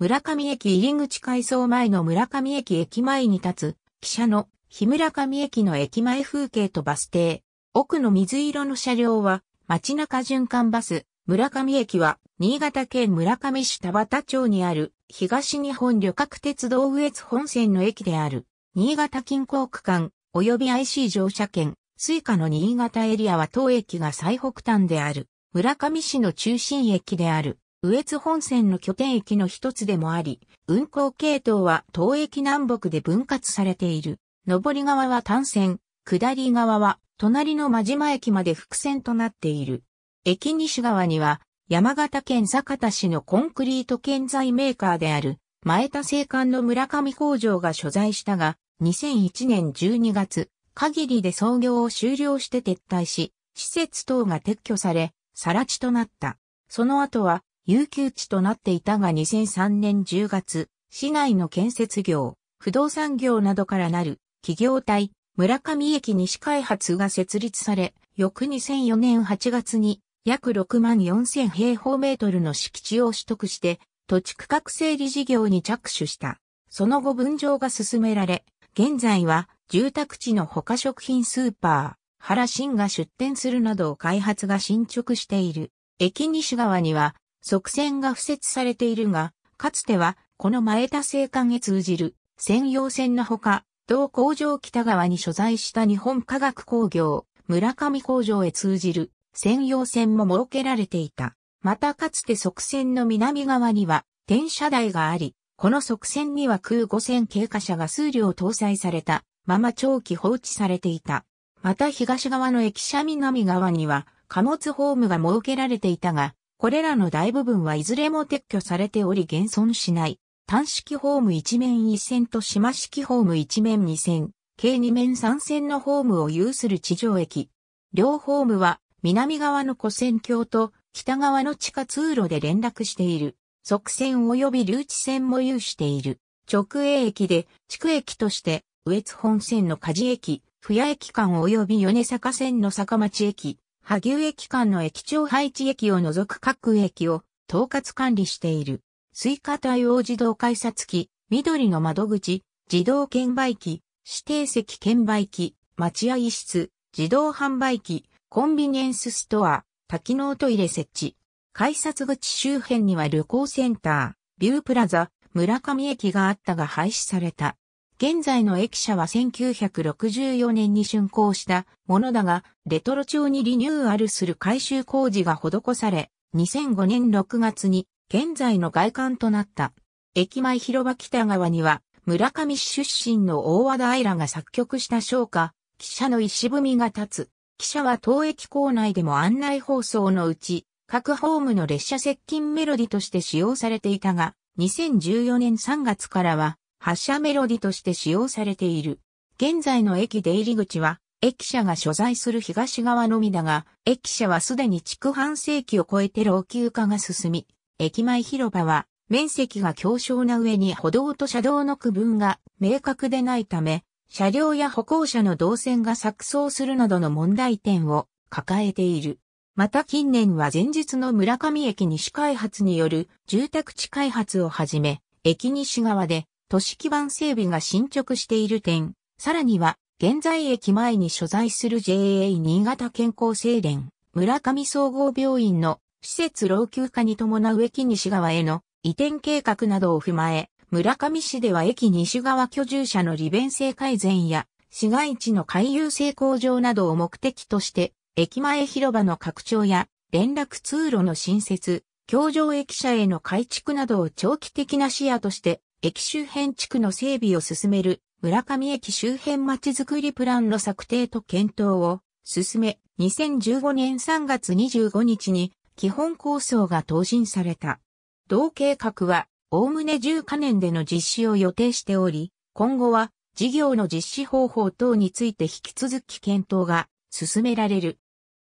村上駅入口改装前の村上駅駅前に立つ、汽車の日村上駅の駅前風景とバス停。奥の水色の車両は街中循環バス。村上駅は新潟県村上市田端町にある東日本旅客鉄道羽越本線の駅である新潟近郊区間及び IC 乗車券。スイカの新潟エリアは当駅が最北端である村上市の中心駅である。羽越本線の拠点駅の一つでもあり、運行系統は東駅南北で分割されている。上り側は単線、下り側は隣の真島駅まで伏線となっている。駅西側には山形県酒田市のコンクリート建材メーカーである前田製館の村上工場が所在したが、2001年12月、限りで創業を終了して撤退し、施設等が撤去され、更地となった。その後は、遊休地となっていたが2003年10月、市内の建設業、不動産業などからなる企業体、村上駅西開発が設立され、翌2004年8月に約6万4000平方メートルの敷地を取得して、土地区画整理事業に着手した。その後分譲が進められ、現在は住宅地の他食品スーパー、原新が出店するなど開発が進捗している。駅西側には側線が付設されているが、かつては、この前田製艦へ通じる専用線のほか、同工場北側に所在した日本科学工業、村上工場へ通じる専用線も設けられていた。またかつて側線の南側には転車台があり、この側線には空5000経過車が数両搭載されたまま長期放置されていた。また東側の駅舎南側には貨物ホームが設けられていたが、これらの大部分はいずれも撤去されており現存しない。単式ホーム一面一線と島式ホーム一面二線、計二面三線のホームを有する地上駅。両ホームは南側の古線橋と北側の地下通路で連絡している。側線及び留置線も有している。直営駅で、地区駅として、羽越本線の梶駅、富谷駅間及び米坂線の坂町駅、萩生駅間の駅長配置駅を除く各駅を統括管理している。スイカ対応自動改札機、緑の窓口、自動券売機、指定席券売機、待合室、自動販売機、コンビニエンスストア、多機能トイレ設置。改札口周辺には旅行センター、ビュープラザ、村上駅があったが廃止された。現在の駅舎は1964年に竣工したものだが、レトロ調にリニューアルする改修工事が施され、2005年6月に現在の外観となった。駅前広場北側には、村上市出身の大和田愛らが作曲した唱歌、記者の石踏みが立つ。記者は当駅構内でも案内放送のうち、各ホームの列車接近メロディとして使用されていたが、2014年3月からは、発車メロディとして使用されている。現在の駅出入り口は、駅舎が所在する東側のみだが、駅舎はすでに築半世紀を超えて老朽化が進み、駅前広場は面積が強小な上に歩道と車道の区分が明確でないため、車両や歩行者の動線が錯綜するなどの問題点を抱えている。また近年は前日の村上駅西開発による住宅地開発をはじめ、駅西側で都市基盤整備が進捗している点、さらには、現在駅前に所在する JA 新潟健康青連、村上総合病院の施設老朽化に伴う駅西側への移転計画などを踏まえ、村上市では駅西側居住者の利便性改善や市街地の回遊性向上などを目的として、駅前広場の拡張や連絡通路の新設、橋上駅舎への改築などを長期的な視野として駅周辺地区の整備を進める村上駅周辺まちづくりプランの策定と検討を進め、2015年3月25日に基本構想が答申された。同計画は、おおむね10カ年での実施を予定しており、今後は事業の実施方法等について引き続き検討が進められる。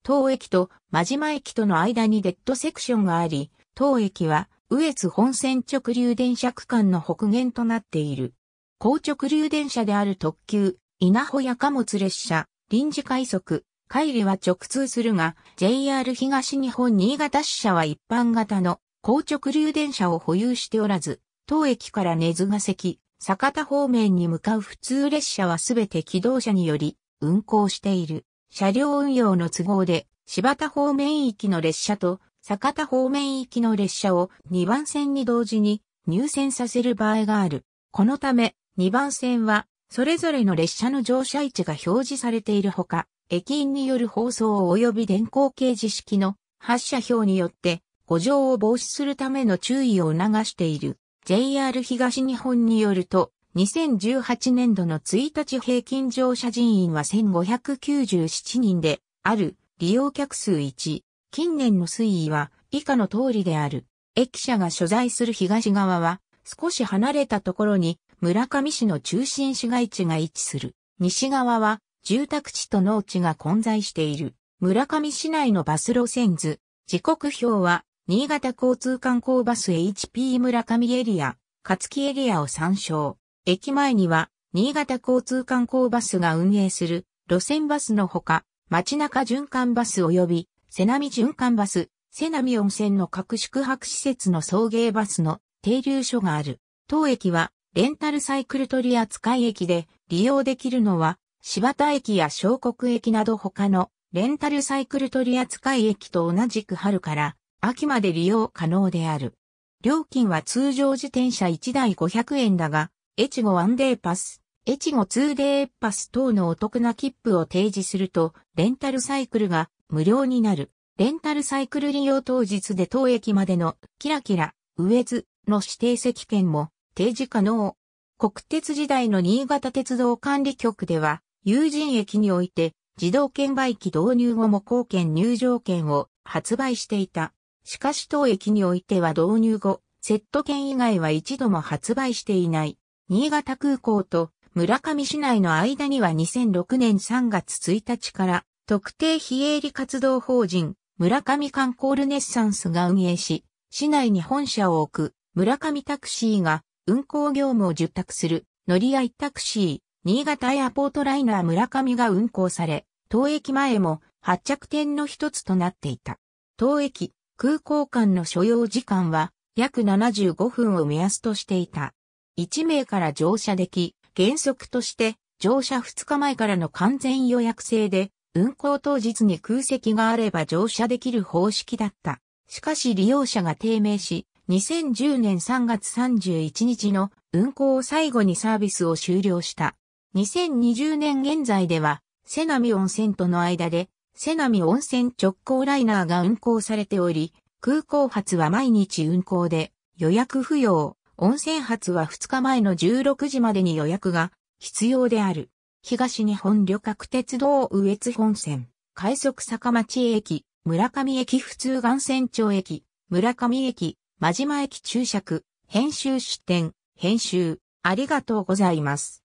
当駅と真島駅との間にデッドセクションがあり、当駅は羽越本線直流電車区間の北限となっている。高直流電車である特急、稲穂や貨物列車、臨時快速、帰りは直通するが、JR 東日本新潟支社は一般型の高直流電車を保有しておらず、当駅から根津ヶ関、酒田方面に向かう普通列車はすべて機動車により運行している。車両運用の都合で、柴田方面行きの列車と酒田方面行きの列車を2番線に同時に入線させる場合がある。このため、2番線は、それぞれの列車の乗車位置が表示されているほか、駅員による放送及び電光掲示式の発車表によって、誤乗を防止するための注意を促している。JR 東日本によると、2018年度の1日平均乗車人員は1597人で、ある利用客数1近年の推移は以下の通りである。駅舎が所在する東側は少し離れたところに村上市の中心市街地が位置する。西側は住宅地と農地が混在している。村上市内のバス路線図。時刻表は新潟交通観光バス HP 村上エリア、勝木エリアを参照。駅前には新潟交通観光バスが運営する路線バスのほか、街中循環バス及び瀬波循環バス、瀬波温泉の各宿泊施設の送迎バスの停留所がある。当駅は、レンタルサイクル取扱駅で利用できるのは、柴田駅や小国駅など他のレンタルサイクル取扱駅と同じく春から秋まで利用可能である。料金は通常自転車1台500円だが、越後ワンデーパス、越後ツーデーパス等のお得な切符を提示すると、レンタルサイクルが無料になる。レンタルサイクル利用当日で当駅までのキラキラ、上津の指定席券も提示可能。国鉄時代の新潟鉄道管理局では、有人駅において自動券売機導入後も貢献入場券を発売していた。しかし当駅においては導入後、セット券以外は一度も発売していない。新潟空港と村上市内の間には2006年3月1日から特定非営利活動法人、村上観光ルネッサンスが運営し、市内に本社を置く、村上タクシーが、運行業務を受託する、乗り合いタクシー、新潟エアポートライナー村上が運行され、当駅前も発着点の一つとなっていた。当駅、空港間の所要時間は約75分を目安としていた。1名から乗車でき、原則として乗車2日前からの完全予約制で運行当日に空席があれば乗車できる方式だった。しかし利用者が低迷し、2010年3月31日の運行を最後にサービスを終了した。2020年現在では、セナミ温泉との間で、セナミ温泉直行ライナーが運行されており、空港発は毎日運行で、予約不要、温泉発は2日前の16時までに予約が必要である。東日本旅客鉄道羽越本線、快速坂町駅、村上駅普通岩船町駅、村上駅、真島駅注釈、編集出店、編集、ありがとうございます。